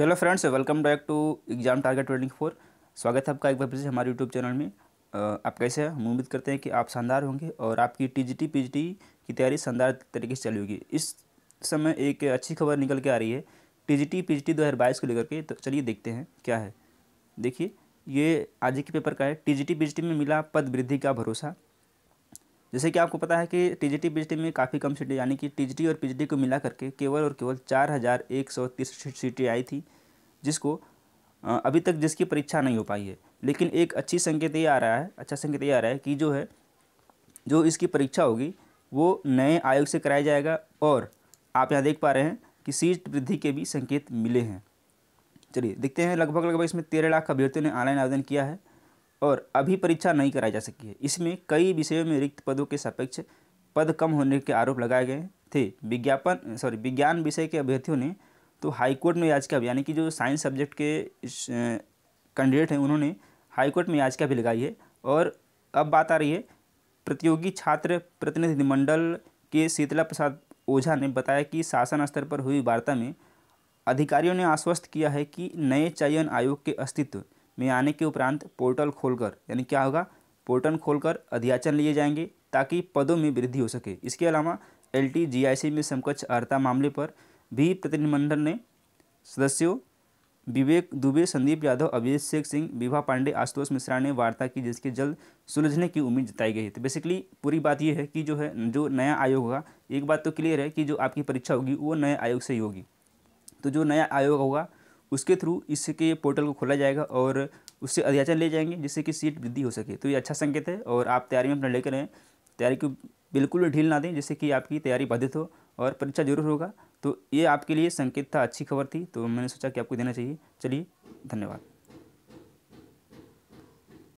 hello friends welcome back to exam target twenty four स्वागत है आपका एक बार फिर से हमारे यूट्यूब चैनल में आप कैसे हैं हम उम्मीद करते हैं कि आप शानदार होंगे और आपकी टीजीटी पीजीटी की तैयारी शानदार तरीके से चली होगी इस समय एक अच्छी खबर निकल के आ रही है टीजीटी पीजीटी 2022 को लेकर के तो चलिए देखते हैं क्या है देखिए ये आज के पेपर का है टी जी में मिला पद वृद्धि का भरोसा जैसे कि आपको पता है कि T G T P G में काफ़ी कम सीटें यानी कि टी जी टी और पी जी को मिला करके केवल और केवल चार हज़ार एक सौ तीस सीटें आई थी जिसको अभी तक जिसकी परीक्षा नहीं हो पाई है लेकिन एक अच्छी संकेत ये आ रहा है अच्छा संकेत ये आ रहा है कि जो है जो इसकी परीक्षा होगी वो नए आयोग से कराया जाएगा और आप यहाँ देख पा रहे हैं कि सीट वृद्धि के भी संकेत मिले हैं चलिए देखते हैं लगभग लगभग इसमें तेरह लाख अभ्यर्थियों ने ऑनलाइन आवेदन किया है और अभी परीक्षा नहीं कराई जा सकी है इसमें कई विषयों में रिक्त पदों के सापेक्ष पद कम होने के आरोप लगाए गए थे विज्ञापन सॉरी विज्ञान विषय के अभ्यर्थियों ने तो हाईकोर्ट में याचिका भी यानी कि जो साइंस सब्जेक्ट के कैंडिडेट हैं उन्होंने हाईकोर्ट में याचिका भी लगाई है और अब बात आ रही है प्रतियोगी छात्र प्रतिनिधिमंडल के शीतला प्रसाद ओझा ने बताया कि शासन स्तर पर हुई वार्ता में अधिकारियों ने आश्वस्त किया है कि नए चयन आयोग के अस्तित्व में आने के उपरांत पोर्टल खोलकर यानी क्या होगा पोर्टल खोलकर अध्याचन लिए जाएंगे ताकि पदों में वृद्धि हो सके इसके अलावा एल टी में समकक्ष अर्ता मामले पर भी प्रतिनिधिमंडल ने सदस्यों विवेक दुबे संदीप यादव अभिषेक सिंह विभा पांडे आशुतोष मिश्रा ने वार्ता की जिसके जल्द सुलझने की उम्मीद जताई गई तो बेसिकली पूरी बात यह है कि जो है जो नया आयोग होगा एक बात तो क्लियर है कि जो आपकी परीक्षा होगी वो नए आयोग से ही होगी तो जो नया आयोग होगा उसके थ्रू इसके पोर्टल को खोला जाएगा और उससे अध्याचन ले जाएंगे जिससे कि सीट वृद्धि हो सके तो ये अच्छा संकेत है और आप तैयारी में अपना लेकर रहें तैयारी को बिल्कुल ढील ना दें जिससे कि आपकी तैयारी बाधित हो और परीक्षा जरूर होगा तो ये आपके लिए संकेत था अच्छी खबर थी तो मैंने सोचा कि आपको देना चाहिए चलिए धन्यवाद